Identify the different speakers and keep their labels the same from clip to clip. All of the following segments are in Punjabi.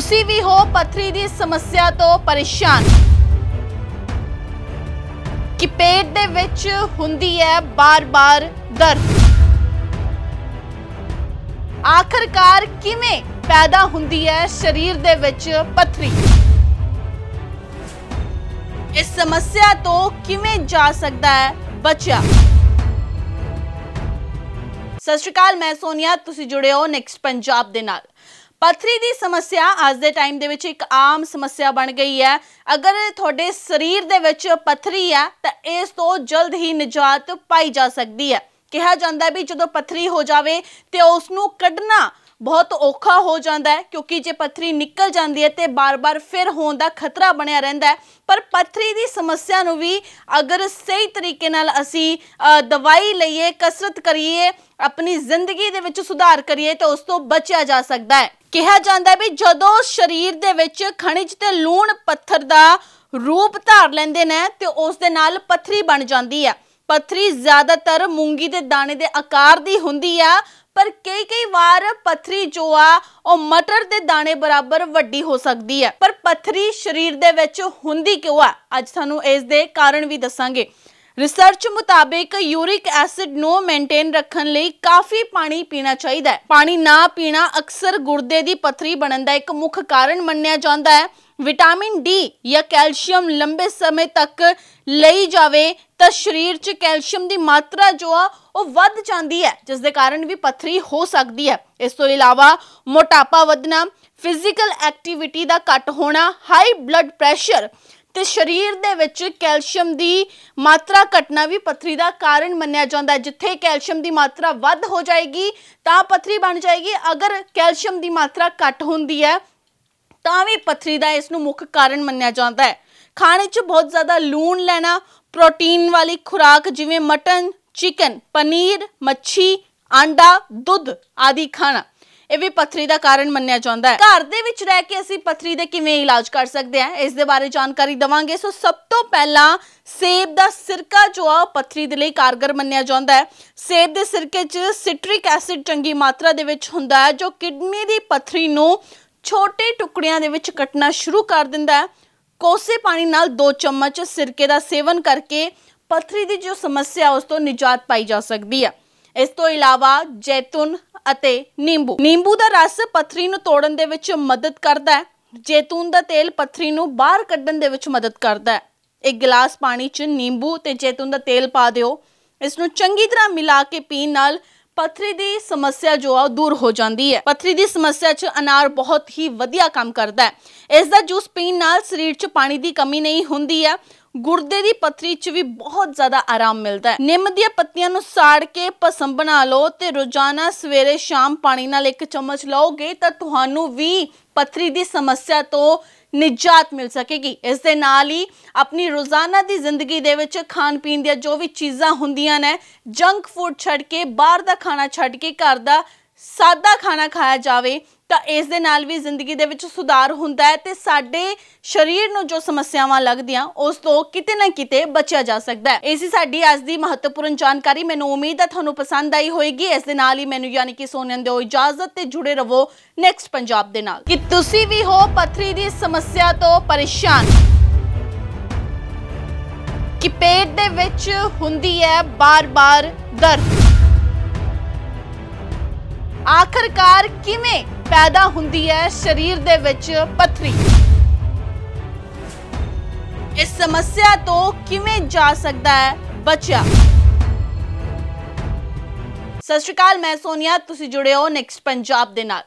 Speaker 1: ਤੁਸੀਂ ਵੀ ਹੋ ਪਥਰੀ ਦੀ ਸਮੱਸਿਆ ਤੋਂ ਪਰੇਸ਼ਾਨ ਕਿ ਪੇਟ ਦੇ ਵਿੱਚ ਹੁੰਦੀ ਹੈ ਬਾਰ-ਬਾਰ ਦਰਦ ਆਖਰਕਾਰ ਕਿਵੇਂ ਪੈਦਾ ਹੁੰਦੀ ਹੈ ਸਰੀਰ ਦੇ ਵਿੱਚ ਪਥਰੀ ਇਸ ਸਮੱਸਿਆ ਤੋਂ ਕਿਵੇਂ ਜਾ ਸਕਦਾ ਹੈ ਬੱਚਾ ਸਤਿ ਸ਼੍ਰੀ ਅਕਾਲ ਮੈਂ ਸੋਨੀਆ ਤੁਸੀਂ ਜੁੜੇ ਹੋ ਨੈਕਸਟ ਪੰਜਾਬ ਦੇ ਨਾਲ ਪਥਰੀ ਦੀ ਸਮੱਸਿਆ ਅੱਜ ਦੇ ਟਾਈਮ ਦੇ ਵਿੱਚ ਇੱਕ ਆਮ ਸਮੱਸਿਆ ਬਣ ਗਈ ਹੈ ਅਗਰ ਤੁਹਾਡੇ ਸਰੀਰ ਦੇ ਵਿੱਚ ਪਥਰੀ ਹੈ ਤਾਂ ਇਸ ਤੋਂ ਜਲਦ ਹੀ ਨਿਜਾਤ ਪਾਈ ਜਾ ਸਕਦੀ ਹੈ ਕਿਹਾ ਜਾਂਦਾ ਹੈ ਵੀ ਜਦੋਂ ਪਥਰੀ ਹੋ ਜਾਵੇ ਤੇ ਉਸ ਨੂੰ ਕੱਢਣਾ ਬਹੁਤ ਔਖਾ ਹੋ ਜਾਂਦਾ ਹੈ ਕਿਉਂਕਿ ਜੇ ਪਥਰੀ ਨਿਕਲ ਜਾਂਦੀ ਹੈ ਤੇ ਬਾਰ-ਬਾਰ ਫਿਰ ਹੋਣ ਦਾ ਖਤਰਾ ਬਣਿਆ ਰਹਿੰਦਾ ਹੈ ਪਰ ਪਥਰੀ ਦੀ ਸਮੱਸਿਆ ਨੂੰ ਵੀ ਅਗਰ ਸਹੀ ਤਰੀਕੇ ਨਾਲ ਅਸੀਂ ਦਵਾਈ ਲਈਏ ਕਸਰਤ ਕਰੀਏ ਆਪਣੀ ਜ਼ਿੰਦਗੀ ਦੇ ਵਿੱਚ ਸੁਧਾਰ ਕਰੀਏ ਤਾਂ ਉਸ ਤੋਂ ਬਚਿਆ ਜਾ ਸਕਦਾ ਹੈ ਕਿਹਾ ਜਾਂਦਾ ਹੈ ਵੀ ਜਦੋਂ ਸਰੀਰ ਦੇ ਵਿੱਚ ਖਣਿਜ ਤੇ ਲੂਣ ਪੱਥਰ ਦਾ ਰੂਪ ਧਾਰ ਲੈਂਦੇ ਨੇ ਤੇ ਉਸ ਦੇ ਨਾਲ ਪੱਥਰੀ ਬਣ ਜਾਂਦੀ ਹੈ ਪੱਥਰੀ ਜ਼ਿਆਦਾਤਰ ਮੂੰਗੀ ਦੇ ਦਾਣੇ ਦੇ ਆਕਾਰ ਦੀ ਹੁੰਦੀ ਆ ਪਰ ਕਈ ਕਈ ਵਾਰ ਪੱਥਰੀ ਜੋ ਆ ਉਹ ਮਟਰ ਦੇ ਦਾਣੇ ਬਰਾਬਰ ਵੱਡੀ ਹੋ ਸਕਦੀ ਆ ਪਰ ਪੱਥਰੀ ਸਰੀਰ ਦੇ ਵਿੱਚ ਹੁੰਦੀ ਕਿਉਂ ਆ ਅੱਜ ਤੁਹਾਨੂੰ ਇਸ ਦੇ ਕਾਰਨ ਵੀ ਦੱਸਾਂਗੇ ਰਿਸਰਚ ਮੁਤਾਬਕ ਯੂਰਿਕ ਐਸਿਡ ਨੂੰ ਮੇਨਟੇਨ ਰੱਖਣ ਲਈ ਕਾਫੀ ਪਾਣੀ ਪੀਣਾ ਚਾਹੀਦਾ ਹੈ ਪਾਣੀ ਨਾ ਪੀਣਾ ਅਕਸਰ ਗੁਰਦੇ ਦੀ ਪਥਰੀ ਬਣਨ ਦਾ ਇੱਕ ਮੁੱਖ ਕਾਰਨ ਮੰਨਿਆ ਜਾਂਦਾ ਹੈ ਵਿਟਾਮਿਨ ਡੀ ਜਾਂ ਕੈਲਸ਼ੀਅਮ ਲੰਬੇ ਸਮੇਂ ਤੱਕ ਲਈ ਜਾਵੇ ਤਾਂ ਸਰੀਰ 'ਚ ਕੈਲਸ਼ੀਅਮ ਦੀ ਮਾਤਰਾ ਜੋ ਆ ਉਹ ਵੱਧ ਜਾਂਦੀ ਹੈ ਜਿਸ ਦੇ ਕਾਰਨ ਵੀ ਪਥਰੀ ਹੋ ਸਕਦੀ ਹੈ ਇਸ ਤੋਂ ਇਲਾਵਾ ਮੋਟਾਪਾ ਵਧਣਾ ਫਿਜ਼ੀਕਲ ਐਕਟੀਵਿਟੀ ਦਾ ਘਟ ਹੋਣਾ ਹਾਈ ਬਲੱਡ ਪ੍ਰੈਸ਼ਰ ਤੇ ਸਰੀਰ ਦੇ ਵਿੱਚ ਕੈਲਸ਼ੀਅਮ ਦੀ ਮਾਤਰਾ ਘਟਣਾ ਵੀ ਪਥਰੀ ਦਾ ਕਾਰਨ ਮੰਨਿਆ ਜਾਂਦਾ ਹੈ ਜਿੱਥੇ ਕੈਲਸ਼ੀਅਮ ਦੀ ਮਾਤਰਾ ਵੱਧ ਹੋ ਜਾਏਗੀ ਤਾਂ ਪਥਰੀ ਬਣ ਜਾਏਗੀ ਅਗਰ ਕੈਲਸ਼ੀਅਮ ਦੀ ਮਾਤਰਾ ਘਟ ਹੁੰਦੀ ਹੈ ਤਾਂ ਵੀ ਪਥਰੀ ਦਾ ਇਸ ਨੂੰ ਮੁੱਖ ਕਾਰਨ ਮੰਨਿਆ ਜਾਂਦਾ ਹੈ ਖਾਣੇ 'ਚ ਬਹੁਤ ਜ਼ਿਆਦਾ ਲੂਣ ਲੈਣਾ ਪ੍ਰੋਟੀਨ ਵਾਲੀ ਖੁਰਾਕ ਜਿਵੇਂ ਮਟਨ ਚਿਕਨ ਪਨੀਰ ਮੱਛੀ ਆਂਡਾ ਦੁੱਧ ਆਦਿ ਖਾਣਾ ਇਹ ਵੀ ਪਥਰੀ ਦਾ ਕਾਰਨ ਮੰਨਿਆ ਜਾਂਦਾ ਹੈ ਘਰ ਦੇ ਵਿੱਚ ਰਹਿ ਕੇ ਅਸੀਂ ਪਥਰੀ ਦੇ ਕਿਵੇਂ ਇਲਾਜ ਕਰ ਸਕਦੇ ਹਾਂ ਇਸ ਦੇ ਬਾਰੇ ਜਾਣਕਾਰੀ ਦਵਾਂਗੇ ਸੋ ਸਭ ਤੋਂ ਪਹਿਲਾਂ ਸੇਬ ਦਾ ਸਿਰਕਾ ਜੋ ਆ ਪਥਰੀ ਦੇ ਲਈ ਕਾਰਗਰ ਮੰਨਿਆ ਜਾਂਦਾ ਹੈ ਸੇਬ ਦੇ ਸਿਰਕੇ 'ਚ ਸਿਟ੍ਰਿਕ ਐਸਿਡ ਚੰਗੀ ਮਾਤਰਾ ਦੇ ਵਿੱਚ ਹੁੰਦਾ ਹੈ ਜੋ ਕਿਡਨੀ ਦੀ ਪਥਰੀ ਨੂੰ ਛੋਟੇ ਟੁਕੜਿਆਂ ਦੇ ਵਿੱਚ ਕੱਟਣਾ ਸ਼ੁਰੂ ਕਰ ਦਿੰਦਾ ਹੈ ਕੋਸੇ ਪਾਣੀ ਨਾਲ 2 ਚਮਚ ਸਿਰਕੇ ਦਾ ਸੇਵਨ ਕਰਕੇ ਪਥਰੀ ਦੀ ਜੋ ਸਮੱਸਿਆ ਉਸ ਤੋਂ ਨਿਜਾਤ ਪਾਈ ਜਾ ਸਕਦੀ ਹੈ ਇਸ ਤੋਂ ਇਲਾਵਾ ਜੈਤੂਨ ਅਤੇ ਨਿੰਬੂ ਨਿੰਬੂ ਦਾ ਰਸ ਪਥਰੀ ਨੂੰ ਤੋੜਨ ਦੇ ਵਿੱਚ ਮਦਦ ਕਰਦਾ ਹੈ ਜੈਤੂਨ ਦਾ ਤੇਲ ਪਥਰੀ ਨੂੰ ਬਾਹਰ ਕੱਢਣ ਦੇ ਵਿੱਚ ਮਦਦ ਕਰਦਾ ਹੈ ਇੱਕ ਗਲਾਸ ਪਾਣੀ 'ਚ ਨਿੰਬੂ ਤੇ ਜੈਤੂਨ ਦਾ ਤੇਲ ਪਾ ਦਿਓ ਇਸ ਨੂੰ ਚੰਗੀ ਤਰ੍ਹਾਂ ਮਿਲਾ ਕੇ ਪੀਣ ਨਾਲ ਪਥਰੀ ਦੀ ਸਮੱਸਿਆ ਜੋ ਆ ਦੂਰ ਹੋ ਜਾਂਦੀ ਹੈ ਪਥਰੀ ਦੀ ਸਮੱਸਿਆ 'ਚ ਅਨਾਰ ਬਹੁਤ ਹੀ ਵਧੀਆ ਕੰਮ ਕਰਦਾ ਹੈ ਇਸ ਦਾ ਜੂਸ ਪੀਣ ਨਾਲ ਸਰੀਰ 'ਚ ਪਾਣੀ ਦੀ ਕਮੀ ਨਹੀਂ ਹੁੰਦੀ ਹੈ ਗੁਰਦੇ ਦੀ ਪੱਥਰੀ 'ਚ ਵੀ ਬਹੁਤ ਜ਼ਿਆਦਾ ਆਰਾਮ ਮਿਲਦਾ ਹੈ ਨਿੰਮ ਦੀਆਂ ਪੱਤੀਆਂ ਨੂੰ ਸਾੜ ਕੇ ਭਸਮ ਬਣਾ ਲਓ ਤੇ ਰੋਜ਼ਾਨਾ ਸਵੇਰੇ ਸ਼ਾਮ ਪਾਣੀ ਨਾਲ ਇੱਕ ਚਮਚ ਲਓਗੇ ਤਾਂ ਤੁਹਾਨੂੰ ਵੀ ਪੱਥਰੀ ਦੀ ਸਮੱਸਿਆ ਤੋਂ ਨਿਜਾਤ ਮਿਲ ਸਕੇਗੀ ਇਸ ਦੇ ਨਾਲ ਹੀ ਆਪਣੀ ਰੋਜ਼ਾਨਾ ਦੀ ਜ਼ਿੰਦਗੀ ਦੇ ਵਿੱਚ ਖਾਣ ਪੀਣ ਦੀਆਂ ਜੋ ਵੀ ਚੀਜ਼ਾਂ ਹੁੰਦੀਆਂ ਨੇ ਜੰਕ ਫੂਡ ਛੱਡ ਕੇ ਬਾਹਰ ਦਾ ਖਾਣਾ ਛੱਡ ਕੇ ਘਰ ਦਾ ਸਾਦਾ ਖਾਣਾ ਖਾਇਆ ਜਾਵੇ ਤਾਂ ਇਸ ਦੇ ਨਾਲ ਵੀ ਜ਼ਿੰਦਗੀ ਦੇ ਵਿੱਚ ਸੁਧਾਰ ਹੁੰਦਾ ਹੈ ਤੇ ਸਾਡੇ ਸਰੀਰ ਨੂੰ ਜੋ ਸਮੱਸਿਆਵਾਂ ਲੱਗਦੀਆਂ ਉਸ ਤੋਂ ਕਿਤੇ ਨਾ ਕਿਤੇ ਬਚਿਆ ਜਾ ਸਕਦਾ ਹੈ ਇਸੇ ਸਾਡੀ ਅੱਜ ਦੀ ਮਹੱਤਵਪੂਰਨ ਜਾਣਕਾਰੀ ਮੈਨੂੰ ਉਮੀਦ ਹੈ ਤੁਹਾਨੂੰ ਪਸੰਦ ਆਈ ਹੋਵੇਗੀ ਇਸ ਦੇ ਨਾਲ ਹੀ ਮੈਨੂੰ ਯਾਨੀ ਕਿ ਸੋਨਿਆਂ ਦਿਓ ਇਜਾਜ਼ਤ ਤੇ ਜੁੜੇ ਰਹੋ ਨੈਕਸਟ ਪੰਜਾਬ ਦੇ ਨਾਲ ਕਿ ਤੁਸੀਂ ਵੀ ਹੋ ਪਥਰੀ ਦੀ ਸਮੱਸਿਆ ਤੋਂ ਪਰੇਸ਼ਾਨ ਕਿ ਪੇਟ ਦੇ ਵਿੱਚ ਹੁੰਦੀ ਹੈ ਬਾਰ-ਬਾਰ ਦਰਦ ਆਖਰਕਾਰ ਕਿਵੇਂ ਪੈਦਾ ਹੁੰਦੀ ਹੈ ਸਰੀਰ ਦੇ ਵਿੱਚ ਪਥਰੀ ਇਸ ਸਮੱਸਿਆ ਤੋਂ ਕਿਵੇਂ ਜਾ ਸਕਦਾ ਹੈ ਬੱਚਾ ਸਤਿ ਸ਼੍ਰੀ ਅਕਾਲ ਮੈਂ ਸੋਨੀਆ ਤੁਸੀਂ ਜੁੜੇ ਹੋ ਨੈਕਸਟ ਪੰਜਾਬ ਦੇ ਨਾਲ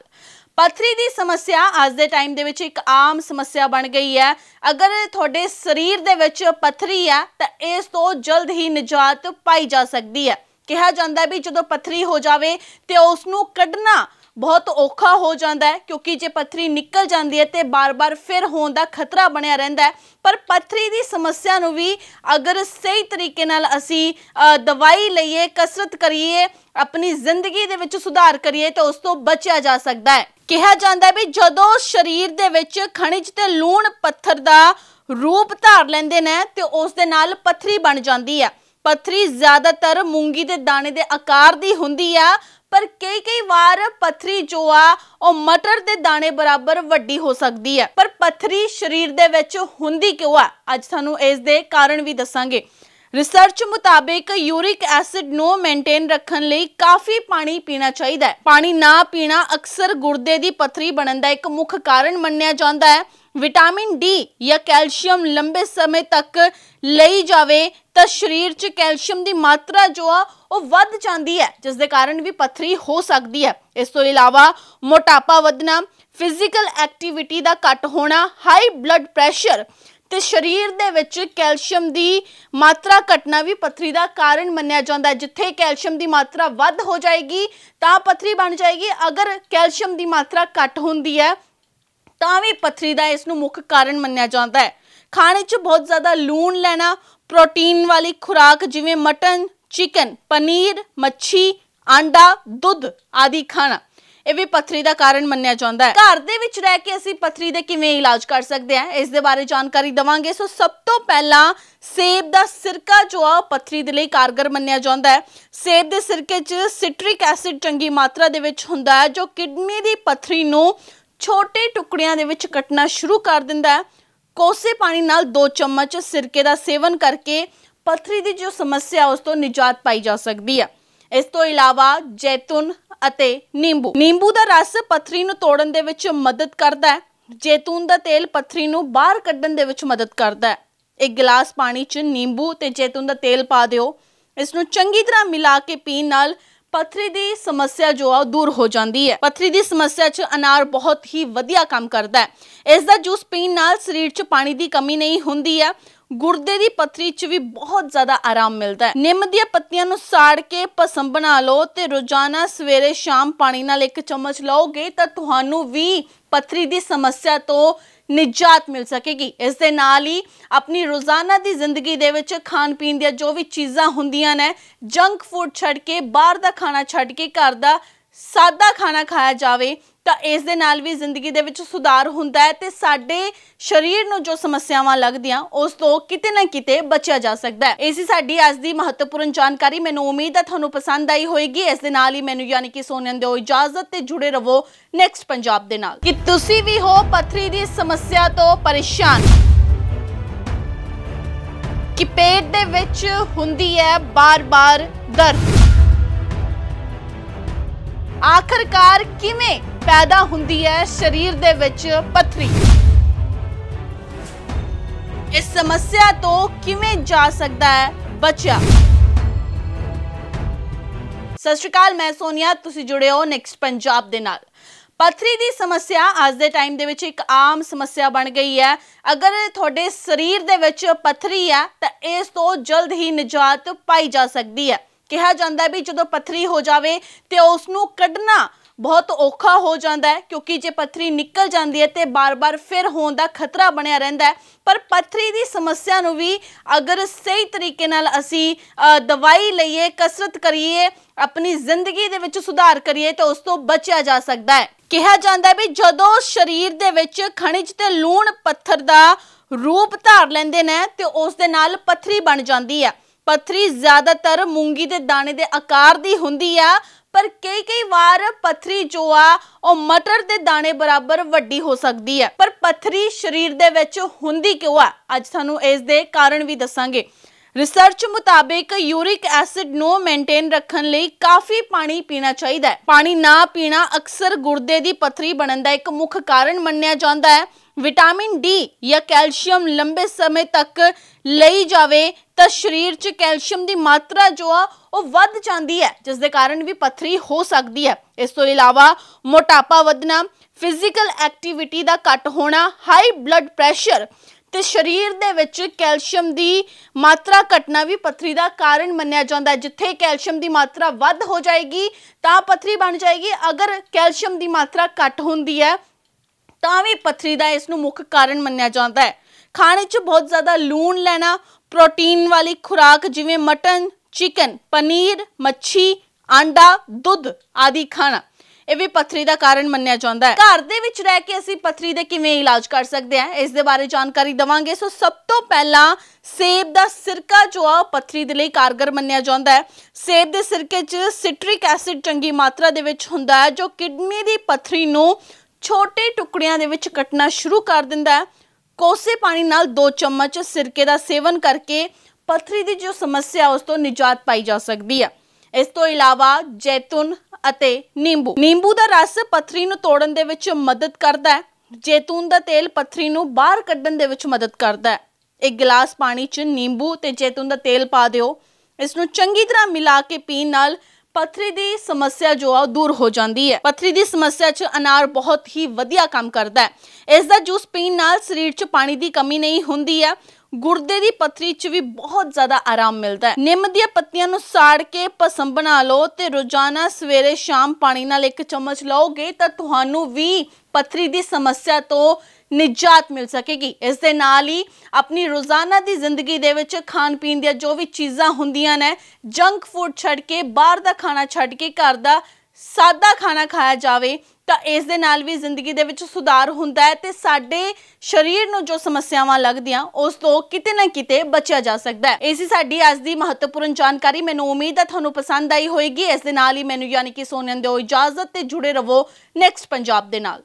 Speaker 1: ਪਥਰੀ ਦੀ ਸਮੱਸਿਆ ਅੱਜ ਦੇ ਟਾਈਮ ਦੇ ਵਿੱਚ ਇੱਕ ਆਮ ਸਮੱਸਿਆ ਬਣ ਗਈ ਹੈ ਅਗਰ ਤੁਹਾਡੇ ਸਰੀਰ ਦੇ ਵਿੱਚ ਪਥਰੀ ਹੈ ਤਾਂ ਇਸ ਤੋਂ ਜਲਦ ਹੀ ਨਿਜਾਤ ਪਾਈ ਜਾ ਸਕਦੀ ਹੈ ਕਿਹਾ ਜਾਂਦਾ ਵੀ ਜਦੋਂ ਪਥਰੀ ਹੋ ਜਾਵੇ ਤੇ ਉਸ ਨੂੰ ਕੱਢਣਾ ਬਹੁਤ ਔਖਾ ਹੋ ਜਾਂਦਾ ਹੈ ਕਿਉਂਕਿ ਜੇ ਪੱਥਰੀ ਨਿਕਲ ਜਾਂਦੀ ਹੈ ਤੇ ਬਾਰ-ਬਾਰ ਫਿਰ ਹੋਣ ਦਾ ਖਤਰਾ ਬਣਿਆ ਰਹਿੰਦਾ ਹੈ ਪਰ ਪੱਥਰੀ ਦੀ ਸਮੱਸਿਆ ਨੂੰ ਵੀ ਅਗਰ ਸਹੀ ਤਰੀਕੇ ਨਾਲ ਅਸੀਂ ਦਵਾਈ ਲਈਏ ਕਸਰਤ ਕਰੀਏ ਆਪਣੀ ਜ਼ਿੰਦਗੀ ਦੇ ਵਿੱਚ ਸੁਧਾਰ ਕਰੀਏ ਤਾਂ ਉਸ ਤੋਂ ਬਚਿਆ ਜਾ ਸਕਦਾ ਹੈ ਕਿਹਾ ਜਾਂਦਾ ਹੈ ਵੀ ਜਦੋਂ ਸਰੀਰ ਦੇ ਵਿੱਚ ਖਣਿਜ ਤੇ ਲੂਣ ਪੱਥਰ ਦਾ ਰੂਪ ਧਾਰ ਲੈਂਦੇ ਨੇ ਤੇ ਉਸ ਦੇ ਨਾਲ ਪੱਥਰੀ ਬਣ ਜਾਂਦੀ ਹੈ ਪਥਰੀ ਜ਼ਿਆਦਾਤਰ ਮੂੰਗੀ ਦੇ ਦਾਣੇ ਦੇ ਆਕਾਰ ਦੀ ਹੁੰਦੀ ਆ ਪਰ ਕਈ ਕਈ ਵਾਰ ਪਥਰੀ ਜੋ ਆ ਉਹ ਮਟਰ ਦੇ ਦਾਣੇ ਬਰਾਬਰ ਵੱਡੀ ਹੋ ਸਕਦੀ ਹੈ ਪਰ ਪਥਰੀ ਸਰੀਰ ਦੇ ਵਿੱਚ ਹੁੰਦੀ ਕਿਉਂ ਆ ਅੱਜ ਤੁਹਾਨੂੰ ਇਸ ਦੇ ਕਾਰਨ ਵੀ ਦੱਸਾਂਗੇ ਰਿਸਰਚ ਮੁਤਾਬਕ ਯੂਰਿਕ ਐਸਿਡ ਨੂੰ ਮੇਨਟੇਨ ਰੱਖਣ ਲਈ ਕਾਫੀ ਪਾਣੀ ਪੀਣਾ ਚਾਹੀਦਾ ਹੈ ਪਾਣੀ ਨਾ ਪੀਣਾ ਅਕਸਰ ਗੁਰਦੇ ਦੀ ਪਥਰੀ ਬਣਨ ਦਾ ਇੱਕ ਮੁੱਖ ਕਾਰਨ ਮੰਨਿਆ ਜਾਂਦਾ ਹੈ ਵਿਟਾਮਿਨ ਡੀ ਜਾਂ ਕੈਲਸ਼ੀਅਮ ਲੰਬੇ ਸਮੇਂ ਤੱਕ ਲਈ ਜਾਵੇ ਤਾਂ ਸਰੀਰ 'ਚ ਕੈਲਸ਼ੀਅਮ ਦੀ ਮਾਤਰਾ ਜੋ ਆ ਉਹ ਵੱਧ ਜਾਂਦੀ ਹੈ ਜਿਸ ਦੇ ਕਾਰਨ ਵੀ ਪਥਰੀ ਹੋ ਸਕਦੀ ਹੈ ਇਸ ਤੋਂ ਇਲਾਵਾ ਮੋਟਾਪਾ ਵਧਣਾ ਫਿਜ਼ੀਕਲ ਐਕਟੀਵਿਟੀ ਦਾ ਘਟ ਹੋਣਾ ਹਾਈ ਬਲੱਡ ਪ੍ਰੈਸ਼ਰ ਤੇ ਸਰੀਰ ਦੇ ਵਿੱਚ ਕੈਲਸ਼ੀਅਮ ਦੀ ਮਾਤਰਾ ਘਟਣਾ ਵੀ ਪਥਰੀ ਦਾ ਕਾਰਨ ਮੰਨਿਆ ਜਾਂਦਾ ਜਿੱਥੇ ਕੈਲਸ਼ੀਅਮ ਦੀ ਮਾਤਰਾ ਵੱਧ ਹੋ ਜਾਏਗੀ ਤਾਂ ਪਥਰੀ ਬਣ ਜਾਏਗੀ ਅਗਰ ਕੈਲਸ਼ੀਅਮ ਦੀ ਮਾਤਰਾ ਘਟ ਹੁੰਦੀ ਹੈ ਤਾਂ ਵੀ ਪਥਰੀ ਦਾ ਇਸ ਨੂੰ ਮੁੱਖ ਕਾਰਨ ਮੰਨਿਆ ਜਾਂਦਾ ਹੈ ਖਾਣੇ 'ਚ ਬਹੁਤ ਜ਼ਿਆਦਾ ਲੂਣ ਲੈਣਾ ਪ੍ਰੋਟੀਨ ਵਾਲੀ ਖੁਰਾਕ ਜਿਵੇਂ ਮਟਨ ਚਿਕਨ ਪਨੀਰ ਮੱਛੀ ਆਂਡਾ ਦੁੱਧ ਆਦਿ ਖਾਣਾ ਇਹ ਵੀ ਪਥਰੀ ਦਾ ਕਾਰਨ ਮੰਨਿਆ ਜਾਂਦਾ ਹੈ ਘਰ ਦੇ ਵਿੱਚ ਰਹਿ ਕੇ ਅਸੀਂ ਪਥਰੀ ਦੇ ਕਿਵੇਂ ਇਲਾਜ ਕਰ ਸਕਦੇ ਹਾਂ ਇਸ ਦੇ ਬਾਰੇ ਜਾਣਕਾਰੀ ਦਵਾਂਗੇ ਸੋ ਸਭ ਤੋਂ ਪਹਿਲਾਂ ਸੇਬ ਦਾ ਸਿਰਕਾ ਜੋ ਆ ਪਥਰੀ ਦੇ ਲਈ ਕਾਰਗਰ ਮੰਨਿਆ ਜਾਂਦਾ ਹੈ ਸੇਬ ਦੇ ਸਿਰਕੇ 'ਚ ਸਿਟ੍ਰਿਕ ਐਸਿਡ ਚੰਗੀ ਮਾਤਰਾ ਦੇ ਵਿੱਚ ਹੁੰਦਾ ਹੈ ਜੋ ਕਿਡਨੀ ਦੀ ਪਥਰੀ ਨੂੰ ਛੋਟੇ ਟੁਕੜਿਆਂ ਦੇ ਵਿੱਚ ਕੱਟਣਾ ਸ਼ੁਰੂ ਕਰ ਦਿੰਦਾ ਹੈ ਕੋਸੇ ਪਾਣੀ ਨਾਲ 2 ਚਮਚ ਸਿਰਕੇ ਦਾ ਸੇਵਨ ਕਰਕੇ ਪਥਰੀ ਦੀ ਜੋ ਸਮੱਸਿਆ ਉਸ ਤੋਂ ਨਿਜਾਤ ਪਾਈ ਜਾ ਸਕਦੀ ਹੈ ਇਸ ਤੋਂ ਇਲਾਵਾ ਜੈਤੂਨ ਅਤੇ ਨਿੰਬੂ ਨਿੰਬੂ ਦਾ ਰਸ ਪਥਰੀ ਨੂੰ ਤੋੜਨ ਦੇ ਵਿੱਚ ਮਦਦ ਕਰਦਾ ਹੈ ਜੈਤੂਨ ਦਾ ਤੇਲ ਪਥਰੀ ਨੂੰ ਬਾਹਰ ਕੱਢਣ ਦੇ ਵਿੱਚ ਮਦਦ ਕਰਦਾ ਹੈ ਇੱਕ ਗਲਾਸ ਪਾਣੀ 'ਚ ਨਿੰਬੂ ਤੇ ਜੈਤੂਨ ਦਾ ਤੇਲ ਪਾ ਦਿਓ ਇਸ ਨੂੰ ਚੰਗੀ ਤਰ੍ਹਾਂ ਮਿਲਾ ਕੇ ਪੀਣ ਨਾਲ ਪਥਰੀ ਦੀ ਸਮੱਸਿਆ ਜੋ ਆ ਦੂਰ ਹੋ ਜਾਂਦੀ ਹੈ ਪਥਰੀ ਦੀ ਸਮੱਸਿਆ 'ਚ ਅਨਾਰ ਬਹੁਤ ਹੀ ਵਧੀਆ ਕੰਮ ਕਰਦਾ ਹੈ ਇਸ ਦਾ ਜੂਸ ਪੀਣ ਨਾਲ ਸਰੀਰ 'ਚ ਪਾਣੀ ਦੀ ਕਮੀ ਨਹੀਂ ਹੁੰਦੀ ਹੈ ਗੁਰਦੇ ਦੀ ਪਥਰੀ 'ਚ ਵੀ ਬਹੁਤ ਜ਼ਿਆਦਾ ਆਰਾਮ ਮਿਲਦਾ ਹੈ ਨਿੰਮ ਦੀਆਂ ਪੱਤੀਆਂ ਨੂੰ ਸਾੜ ਕੇ ਪਸੰ ਬਣਾ ਲਓ ਤੇ ਰੋਜ਼ਾਨਾ ਸਵੇਰੇ ਸ਼ਾਮ ਪਾਣੀ ਨਾਲ ਇੱਕ ਚਮਚ ਲਓਗੇ ਤਾਂ ਤੁਹਾਨੂੰ ਵੀ ਪਥਰੀ ਦੀ ਸਮੱਸਿਆ ਤੋਂ ਨਿਜਾਤ ਮਿਲ ਸਕੇਗੀ ਇਸ ਦੇ ਨਾਲ ਹੀ ਆਪਣੀ ਰੋਜ਼ਾਨਾ ਦੀ ਜ਼ਿੰਦਗੀ ਦੇ ਵਿੱਚ ਖਾਣ ਪੀਣ ਦੀਆਂ ਜੋ ਵੀ ਚੀਜ਼ਾਂ ਹੁੰਦੀਆਂ ਨੇ ਜੰਕ ਫੂਡ ਛੱਡ ਕੇ ਬਾਹਰ ਦਾ ਖਾਣਾ ਛੱਡ ਕੇ ਘਰ ਦਾ ਸਾਦਾ ਖਾਣਾ ਖਾਇਆ ਜਾਵੇ ਤਾਂ ਇਸ ਦੇ ਨਾਲ ਵੀ ਜ਼ਿੰਦਗੀ ਦੇ ਵਿੱਚ ਸੁਧਾਰ ਹੁੰਦਾ ਹੈ ਤੇ ਸਾਡੇ ਸਰੀਰ ਨੂੰ ਜੋ ਸਮੱਸਿਆਵਾਂ ਲੱਗਦੀਆਂ ਉਸ ਤੋਂ ਕਿਤੇ ਨਾ ਕਿਤੇ ਬਚਿਆ ਜਾ ਸਕਦਾ ਹੈ ਇਸੇ ਸਾਡੀ ਅੱਜ ਦੀ ਮਹੱਤਵਪੂਰਨ ਜਾਣਕਾਰੀ ਮੈਨੂੰ ਉਮੀਦ ਹੈ ਤੁਹਾਨੂੰ ਪਸੰਦ ਆਈ ਹੋਵੇਗੀ ਇਸ ਦੇ ਨਾਲ ਹੀ ਮੈਨੂੰ ਯਾਨੀ ਕਿ ਸੋਨਿਆਂ ਦਿਓ ਇਜਾਜ਼ਤ ਤੇ ਜੁੜੇ ਰਹੋ ਨੈਕਸਟ ਪੰਜਾਬ ਦੇ ਨਾਲ ਕਿ ਤੁਸੀਂ ਵੀ ਹੋ ਪਥਰੀ ਦੀ ਸਮੱਸਿਆ ਤੋਂ ਪਰੇਸ਼ਾਨ ਕਿ ਪੇਟ ਦੇ ਵਿੱਚ ਹੁੰਦੀ ਹੈ ਬਾਰ-ਬਾਰ ਦਰਦ ਆਖਰਕਾਰ ਕਿਵੇਂ ਪੈਦਾ ਹੁੰਦੀ ਹੈ ਸਰੀਰ ਦੇ ਵਿੱਚ ਪਥਰੀ ਇਸ ਸਮੱਸਿਆ ਤੋਂ ਕਿਵੇਂ ਜਾ ਸਕਦਾ ਹੈ ਬੱਚਾ ਸਤਿ ਸ਼੍ਰੀ ਅਕਾਲ ਮੈਂ ਸੋਨੀਆ ਤੁਸੀਂ ਜੁੜੇ ਹੋ ਨੈਕਸਟ ਪੰਜਾਬ ਦੇ ਨਾਲ ਪਥਰੀ ਦੀ ਸਮੱਸਿਆ ਅੱਜ ਦੇ ਟਾਈਮ ਦੇ ਵਿੱਚ ਇੱਕ ਆਮ ਸਮੱਸਿਆ ਬਣ ਗਈ ਹੈ ਅਗਰ ਤੁਹਾਡੇ ਸਰੀਰ ਦੇ ਵਿੱਚ ਪਥਰੀ ਹੈ ਤਾਂ ਇਸ ਤੋਂ ਜਲਦ ਹੀ ਨਿਜਾਤ ਪਾਈ ਜਾ ਸਕਦੀ ਹੈ ਕਿਹਾ ਜਾਂਦਾ ਵੀ ਜਦੋਂ ਪੱਥਰੀ ਹੋ ਜਾਵੇ ਤੇ ਉਸ ਨੂੰ ਕੱਢਣਾ ਬਹੁਤ ਔਖਾ ਹੋ ਜਾਂਦਾ ਹੈ ਕਿਉਂਕਿ ਜੇ ਪੱਥਰੀ ਨਿਕਲ ਜਾਂਦੀ ਹੈ ਤੇ ਬਾਰ-ਬਾਰ ਫਿਰ ਹੋਣ ਦਾ ਖਤਰਾ ਬਣਿਆ ਰਹਿੰਦਾ ਹੈ ਪਰ ਪੱਥਰੀ ਦੀ ਸਮੱਸਿਆ ਨੂੰ ਵੀ ਅਗਰ ਸਹੀ ਤਰੀਕੇ ਨਾਲ ਅਸੀਂ ਦਵਾਈ ਲਈਏ ਕਸਰਤ ਕਰੀਏ ਆਪਣੀ ਜ਼ਿੰਦਗੀ ਦੇ ਵਿੱਚ ਸੁਧਾਰ ਕਰੀਏ ਤਾਂ ਉਸ ਤੋਂ ਬਚਿਆ ਜਾ ਸਕਦਾ ਹੈ ਕਿਹਾ ਜਾਂਦਾ ਹੈ ਵੀ ਜਦੋਂ ਸਰੀਰ ਦੇ ਵਿੱਚ ਖਣਿਜ ਤੇ ਲੂਣ ਪੱਥਰ ਦਾ ਰੂਪ ਧਾਰ ਲੈਂਦੇ ਨੇ ਤੇ ਉਸ ਦੇ ਨਾਲ ਪੱਥਰੀ ਬਣ ਜਾਂਦੀ ਹੈ ਪਥਰੀ ਜ਼ਿਆਦਾਤਰ ਮੂੰਗੀ ਦੇ ਦਾਣੇ ਦੇ ਆਕਾਰ ਦੀ ਹੁੰਦੀ ਆ ਪਰ ਕਈ ਕਈ ਵਾਰ ਪਥਰੀ ਜੋ ਆ ਉਹ ਮਟਰ ਦੇ ਦਾਣੇ ਬਰਾਬਰ ਵੱਡੀ ਹੋ ਸਕਦੀ ਹੈ ਪਰ ਪਥਰੀ ਸਰੀਰ ਦੇ ਵਿੱਚ ਹੁੰਦੀ ਕਿਉਂ ਆ ਅੱਜ ਤੁਹਾਨੂੰ ਇਸ ਦੇ ਕਾਰਨ ਵੀ ਦੱਸਾਂਗੇ ਰਿਸਰਚ ਮੁਤਾਬਕ ਯੂਰਿਕ ਐਸਿਡ ਨੂੰ ਮੇਨਟੇਨ ਰੱਖਣ ਲਈ ਕਾਫੀ ਪਾਣੀ ਪੀਣਾ ਚਾਹੀਦਾ ਹੈ ਪਾਣੀ ਨਾ ਪੀਣਾ ਅਕਸਰ ਗੁਰਦੇ ਦੀ ਪਥਰੀ ਬਣਨ ਦਾ ਇੱਕ ਮੁੱਖ ਕਾਰਨ ਮੰਨਿਆ ਜਾਂਦਾ ਹੈ ਵਿਟਾਮਿਨ ਡੀ ਜਾਂ ਕੈਲਸ਼ੀਅਮ ਲੰਬੇ ਸਮੇਂ ਤੱਕ ਲਈ ਜਾਵੇ ਤਾਂ ਸਰੀਰ 'ਚ ਕੈਲਸ਼ੀਅਮ ਦੀ ਮਾਤਰਾ ਜੋ ਆ ਉਹ ਵੱਧ ਜਾਂਦੀ ਹੈ ਜਿਸ ਦੇ ਕਾਰਨ ਵੀ ਪਥਰੀ ਹੋ ਸਕਦੀ ਹੈ ਇਸ ਤੋਂ ਇਲਾਵਾ ਮੋਟਾਪਾ ਵਧਣਾ ਫਿਜ਼ੀਕਲ ਐਕਟੀਵਿਟੀ ਦਾ ਘਟ ਹੋਣਾ ਹਾਈ ਬਲੱਡ ਪ੍ਰੈਸ਼ਰ ਤੇ ਸਰੀਰ ਦੇ ਵਿੱਚ ਕੈਲਸ਼ੀਅਮ ਦੀ ਮਾਤਰਾ ਘਟਣਾ ਵੀ ਪਥਰੀ ਦਾ ਕਾਰਨ ਮੰਨਿਆ ਜਾਂਦਾ ਹੈ ਜਿੱਥੇ ਕੈਲਸ਼ੀਅਮ ਦੀ ਮਾਤਰਾ ਵੱਧ ਹੋ ਜਾਏਗੀ ਤਾਂ ਪਥਰੀ ਬਣ ਜਾਏਗੀ ਅਗਰ ਕੈਲਸ਼ੀਅਮ ਦੀ ਮਾਤਰਾ ਘਟ ਹੁੰਦੀ ਹੈ ਤਾਂ ਵੀ ਪਥਰੀ ਦਾ ਇਸ ਨੂੰ ਮੁੱਖ ਕਾਰਨ ਮੰਨਿਆ ਜਾਂਦਾ ਹੈ ਖਾਣੇ 'ਚ ਬਹੁਤ ਜ਼ਿਆਦਾ ਲੂਣ ਲੈਣਾ ਪ੍ਰੋਟੀਨ ਵਾਲੀ ਖੁਰਾਕ ਜਿਵੇਂ ਮਟਨ ਚਿਕਨ ਪਨੀਰ ਮੱਛੀ ਆਂਡਾ ਦੁੱਧ ਆਦਿ ਖਾਣਾ ਇਹ ਵੀ ਪਥਰੀ ਦਾ ਕਾਰਨ ਮੰਨਿਆ ਜਾਂਦਾ ਹੈ ਘਰ ਦੇ ਵਿੱਚ ਰਹਿ ਕੇ ਅਸੀਂ ਪਥਰੀ ਦੇ ਕਿਵੇਂ ਇਲਾਜ ਕਰ ਸਕਦੇ ਹਾਂ ਇਸ ਦੇ ਬਾਰੇ ਜਾਣਕਾਰੀ ਦਵਾਂਗੇ ਸੋ ਸਭ ਤੋਂ ਪਹਿਲਾਂ ਸੇਬ ਦਾ ਸਿਰਕਾ ਜੋ ਆ ਪਥਰੀ ਦੇ ਲਈ ਕਾਰਗਰ ਮੰਨਿਆ ਜਾਂਦਾ ਹੈ ਸੇਬ ਦੇ ਸਿਰਕੇ 'ਚ ਸਿਟ੍ਰਿਕ ਐਸਿਡ ਚੰਗੀ ਮਾਤਰਾ ਦੇ ਵਿੱਚ ਹੁੰਦਾ ਹੈ ਜੋ ਕਿਡਨੀ ਦੀ ਪਥਰੀ ਨੂੰ ਛੋਟੇ ਟੁਕੜਿਆਂ ਦੇ ਵਿੱਚ ਕੱਟਣਾ ਸ਼ੁਰੂ ਕਰ ਦਿੰਦਾ ਹੈ ਕੋਸੇ ਪਾਣੀ ਨਾਲ 2 ਚਮਚ ਸਿਰਕੇ ਦਾ ਸੇਵਨ ਕਰਕੇ ਪਥਰੀ ਦੀ ਜੋ ਸਮੱਸਿਆ ਉਸ ਤੋਂ ਨਿਜਾਤ ਪਾਈ ਜਾ ਸਕਦੀ ਹੈ ਇਸ ਤੋਂ ਇਲਾਵਾ ਜੈਤੂਨ ਅਤੇ ਨਿੰਬੂ ਨਿੰਬੂ ਦਾ ਰਸ ਪਥਰੀ ਨੂੰ ਤੋੜਨ ਦੇ ਵਿੱਚ ਮਦਦ ਕਰਦਾ ਹੈ ਜੈਤੂਨ ਦਾ ਤੇਲ ਪਥਰੀ ਨੂੰ ਬਾਹਰ ਕੱਢਣ ਦੇ ਵਿੱਚ ਮਦਦ ਕਰਦਾ ਹੈ ਇੱਕ ਗਲਾਸ ਪਾਣੀ 'ਚ ਨਿੰਬੂ ਤੇ ਜੈਤੂਨ ਦਾ ਤੇਲ ਪਾ ਦਿਓ ਇਸ ਨੂੰ ਚੰਗੀ ਤਰ੍ਹਾਂ ਮਿਲਾ ਕੇ ਪੀਣ ਨਾਲ ਪਥਰੀ ਦੀ ਸਮੱਸਿਆ ਜੋ ਆ ਦੂਰ ਹੋ ਜਾਂਦੀ ਹੈ ਪਥਰੀ ਦੀ ਸਮੱਸਿਆ 'ਚ ਅਨਾਰ ਬਹੁਤ ਹੀ ਵਧੀਆ ਕੰਮ ਕਰਦਾ ਹੈ ਇਸ ਦਾ ਜੂਸ ਪੀਣ ਨਾਲ ਸਰੀਰ 'ਚ ਪਾਣੀ ਦੀ ਕਮੀ ਨਹੀਂ ਹੁੰਦੀ ਹੈ ਗੁਰਦੇ ਦੀ ਪਥਰੀ 'ਚ ਵੀ ਬਹੁਤ ਜ਼ਿਆਦਾ ਆਰਾਮ ਮਿਲਦਾ ਹੈ ਨਿੰਮ ਦੀਆਂ ਪੱਤੀਆਂ ਨੂੰ ਸਾੜ ਕੇ ਭਸਮ ਬਣਾ ਲਓ ਤੇ ਰੋਜ਼ਾਨਾ ਸਵੇਰੇ ਸ਼ਾਮ ਪਾਣੀ ਨਾਲ ਇੱਕ ਚਮਚ ਲਓਗੇ ਤਾਂ ਤੁਹਾਨੂੰ ਵੀ ਪਥਰੀ ਦੀ ਸਮੱਸਿਆ ਤੋਂ ਨਿਜਾਤ ਮਿਲ ਸਕੇਗੀ ਇਸ ਦੇ ਨਾਲ ਹੀ ਆਪਣੀ ਰੋਜ਼ਾਨਾ ਦੀ ਜ਼ਿੰਦਗੀ ਦੇ ਵਿੱਚ ਖਾਣ ਪੀਣ ਦੀਆਂ ਜੋ ਵੀ ਚੀਜ਼ਾਂ ਹੁੰਦੀਆਂ ਨੇ ਜੰਕ ਫੂਡ ਛੱਡ ਕੇ ਬਾਹਰ ਦਾ ਖਾਣਾ ਛੱਡ ਕੇ ਘਰ ਦਾ ਸਾਦਾ ਖਾਣਾ ਖਾਇਆ ਜਾਵੇ ਤਾਂ ਇਸ ਦੇ ਨਾਲ ਵੀ ਜ਼ਿੰਦਗੀ ਦੇ ਵਿੱਚ ਸੁਧਾਰ ਹੁੰਦਾ ਹੈ ਤੇ ਸਾਡੇ ਸਰੀਰ ਨੂੰ ਜੋ ਸਮੱਸਿਆਵਾਂ ਲੱਗਦੀਆਂ ਉਸ ਤੋਂ ਕਿਤੇ ਨਾ ਕਿਤੇ ਬਚਿਆ ਜਾ ਸਕਦਾ ਹੈ ਇਸੇ ਸਾਡੀ ਅੱਜ ਦੀ ਮਹੱਤਵਪੂਰਨ ਜਾਣਕਾਰੀ ਮੈਨੂੰ ਉਮੀਦ ਹੈ ਤੁਹਾਨੂੰ ਪਸੰਦ ਆਈ ਹੋਵੇਗੀ ਇਸ ਦੇ ਨਾਲ ਹੀ ਮੈਨੂੰ ਯਾਨੀ ਕਿ ਸੋਨਿਆਂ ਦਿਓ ਇਜਾਜ਼ਤ ਤੇ ਜੁੜੇ ਰਹੋ ਨੈਕਸਟ ਪੰਜਾਬ ਦੇ ਨਾਲ